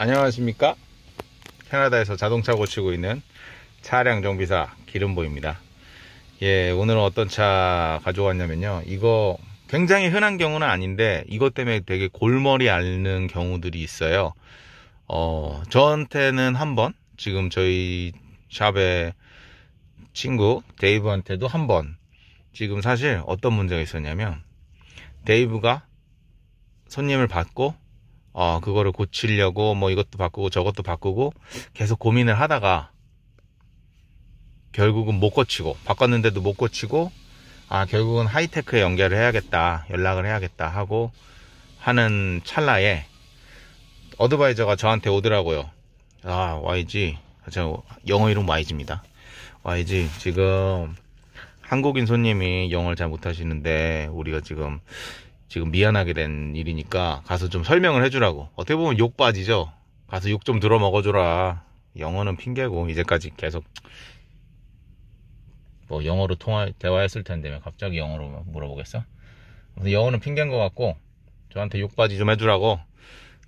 안녕하십니까 캐나다에서 자동차 고치고 있는 차량 정비사 기름보입니다 예 오늘은 어떤 차 가져왔냐면요 이거 굉장히 흔한 경우는 아닌데 이것 때문에 되게 골머리 앓는 경우들이 있어요 어 저한테는 한번 지금 저희 샵에 친구 데이브한테도 한번 지금 사실 어떤 문제가 있었냐면 데이브가 손님을 받고 어, 그거를 고치려고 뭐 이것도 바꾸고 저것도 바꾸고 계속 고민을 하다가 결국은 못 고치고 바꿨는데도 못 고치고 아, 결국은 하이테크에 연결을 해야겠다. 연락을 해야겠다 하고 하는 찰나에 어드바이저가 저한테 오더라고요. 아, YG. 저 영어 이름 YG입니다. YG. 지금 한국인 손님이 영어를 잘 못하시는데 우리가 지금 지금 미안하게 된 일이니까 가서 좀 설명을 해주라고. 어떻게 보면 욕 빠지죠? 가서 욕 좀 들어 먹어줘라. 영어는 핑계고, 이제까지 계속. 뭐, 영어로 통화, 대화했을 텐데, 왜 갑자기 영어로 물어보겠어? 영어는 핑계인 것 같고, 저한테 욕 빠지 좀 해주라고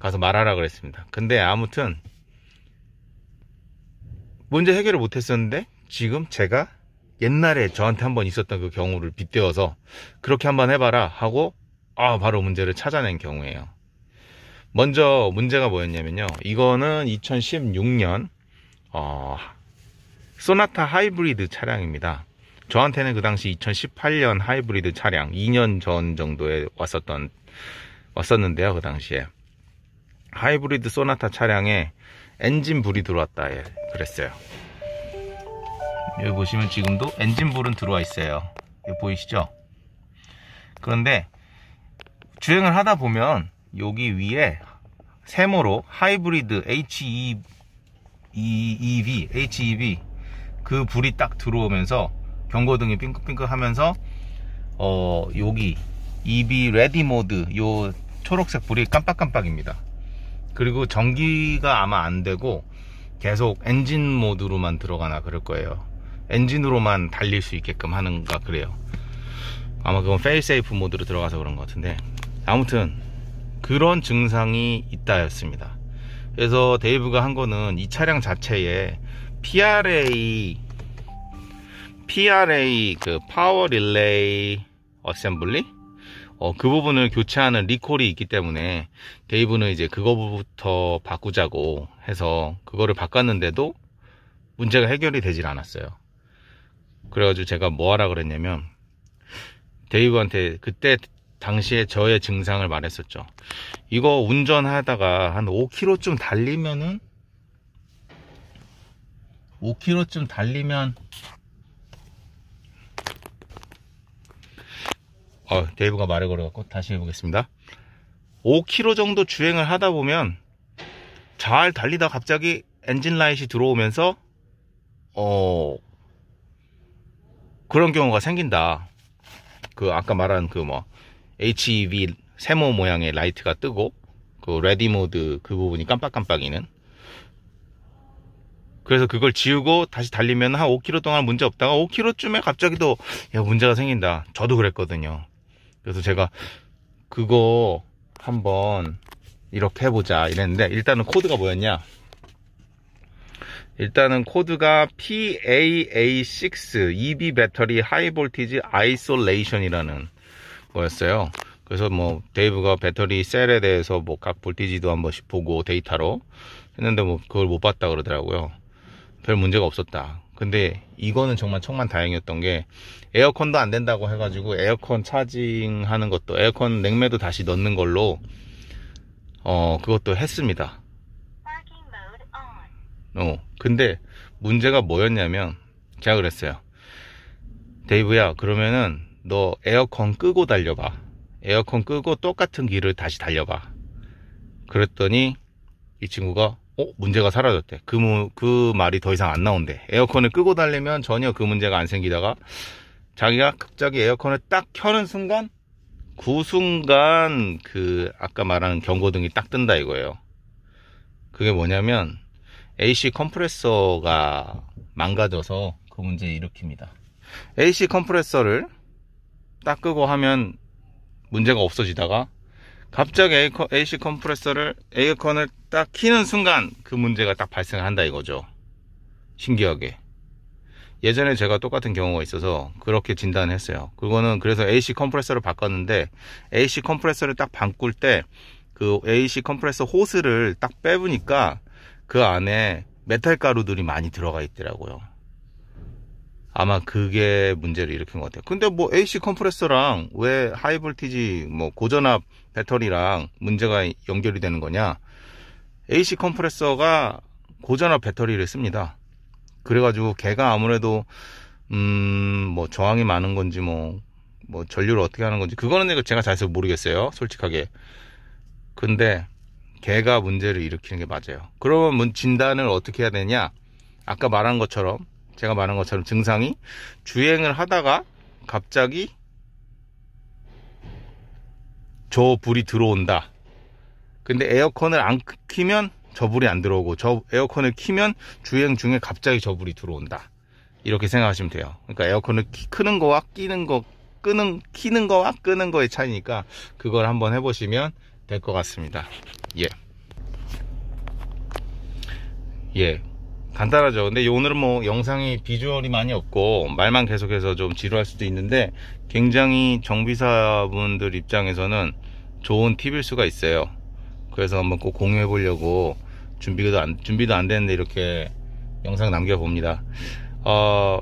가서 말하라 그랬습니다. 근데 아무튼, 문제 해결을 못 했었는데, 지금 제가 옛날에 저한테 한번 있었던 그 경우를 빗대어서, 그렇게 한번 해봐라 하고, 아, 바로 문제를 찾아낸 경우에요. 먼저 문제가 뭐였냐면요. 이거는 2016년 어, 소나타 하이브리드 차량입니다. 저한테는 그 당시 2018년 하이브리드 차량 2년 전 정도에 왔었던 왔었는데요. 그 당시에 하이브리드 소나타 차량에 엔진 불이 들어왔다 예, 그랬어요. 여기 보시면 지금도 엔진 불은 들어와 있어요. 여기 보이시죠? 그런데 주행을 하다 보면 여기 위에 세모로 하이브리드 HEV, e HEV e 그 불이 딱 들어오면서 경고등이 핑크핑크 하면서 어 여기 EV 레디 모드 요 초록색 불이 깜빡깜빡입니다. 그리고 전기가 아마 안 되고 계속 엔진 모드로만 들어가나 그럴 거예요. 엔진으로만 달릴 수 있게끔 하는가 그래요. 아마 그건 페이세이프 모드로 들어가서 그런 것 같은데 아무튼 그런 증상이 있다였습니다. 그래서 데이브가 한 거는 이 차량 자체에 PRA PRA 그 파워 릴레이 어셈블리 어, 그 부분을 교체하는 리콜이 있기 때문에 데이브는 이제 그거부터 바꾸자고 해서 그거를 바꿨는데도 문제가 해결이 되질 않았어요. 그래가지고 제가 뭐 하라 그랬냐면 데이브한테 그때 당시에 저의 증상을 말했었죠. 이거 운전하다가 한 5km쯤 달리면은 5km쯤 달리면 어, 데이브가 말을 걸어갖고 다시 해보겠습니다. 5km 정도 주행을 하다 보면 잘 달리다 갑자기 엔진 라이트 들어오면서 어 그런 경우가 생긴다. 그 아까 말한 그뭐 HEV 세모 모양의 라이트가 뜨고 그 레디 모드 그 부분이 깜빡깜빡이는 그래서 그걸 지우고 다시 달리면 한 5km 동안 문제 없다가 5km쯤에 갑자기 또 야, 문제가 생긴다 저도 그랬거든요 그래서 제가 그거 한번 이렇게 해보자 이랬는데 일단은 코드가 뭐였냐 일단은 코드가 PAA6 EB 배터리 하이볼티지 아이솔레이션이라는 거였어요. 그래서 뭐 데이브가 배터리 셀에 대해서 뭐 각 볼티지도 한 번씩 보고 데이터로 했는데 뭐 그걸 못 봤다 그러더라고요. 별 문제가 없었다. 근데 이거는 정말 천만 다행이었던 게 에어컨도 안 된다고 해가지고 에어컨 차징하는 것도 에어컨 냉매도 다시 넣는 걸로 어 그것도 했습니다. 어 근데 문제가 뭐였냐면 제가 그랬어요. 데이브야 그러면은 너 에어컨 끄고 달려봐. 에어컨 끄고 똑같은 길을 다시 달려봐. 그랬더니 이 친구가 어? 문제가 사라졌대. 그, 무, 그 말이 더 이상 안 나온대. 에어컨을 끄고 달리면 전혀 그 문제가 안 생기다가 자기가 갑자기 에어컨을 딱 켜는 순간 그 순간 그 아까 말한 경고등이 딱 뜬다 이거예요. 그게 뭐냐면 AC 컴프레서가 망가져서 그 문제 일으킵니다. AC 컴프레서를 닦고 하면 문제가 없어지다가 갑자기 AC 컴프레서를 에어컨을 딱 키는 순간 그 문제가 딱 발생한다 이거죠. 신기하게. 예전에 제가 똑같은 경우가 있어서 그렇게 진단했어요. 그거는 그래서 AC 컴프레서를 바꿨는데 AC 컴프레서를 딱 바꿀 때 그 AC 컴프레서 호스를 딱 빼보니까 그 안에 메탈 가루들이 많이 들어가 있더라고요. 아마 그게 문제를 일으킨 것 같아요. 근데 뭐 AC 컴프레서랑 왜 하이볼티지 뭐 고전압 배터리랑 문제가 연결이 되는 거냐? AC 컴프레서가 고전압 배터리를 씁니다. 그래가지고 걔가 아무래도 음 뭐 저항이 많은 건지 뭐뭐 뭐 전류를 어떻게 하는 건지 그거는 제가 잘 모르겠어요. 솔직하게. 근데 걔가 문제를 일으키는 게 맞아요. 그러면 진단을 어떻게 해야 되냐? 아까 말한 것처럼 제가 말한 것처럼 증상이 주행을 하다가 갑자기 저 불이 들어온다. 근데 에어컨을 안 키면 저 불이 안 들어오고 저 에어컨을 키면 주행 중에 갑자기 저 불이 들어온다. 이렇게 생각하시면 돼요. 그러니까 에어컨을 키, 는 거와 끼는 거, 끄는, 키는 거와 끄는 거의 차이니까 그걸 한번 해보시면 될 것 같습니다. 예. 예. 간단하죠 근데 오늘은 뭐 영상이 비주얼이 많이 없고 말만 계속해서 좀 지루할 수도 있는데 굉장히 정비사 분들 입장에서는 좋은 팁일 수가 있어요 그래서 한번 꼭 공유해 보려고 준비도 안, 준비도 안 됐는데 이렇게 영상 남겨 봅니다 어,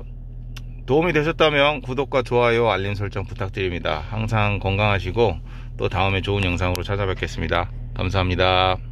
도움이 되셨다면 구독과 좋아요 알림 설정 부탁드립니다 항상 건강하시고 또 다음에 좋은 영상으로 찾아뵙겠습니다 감사합니다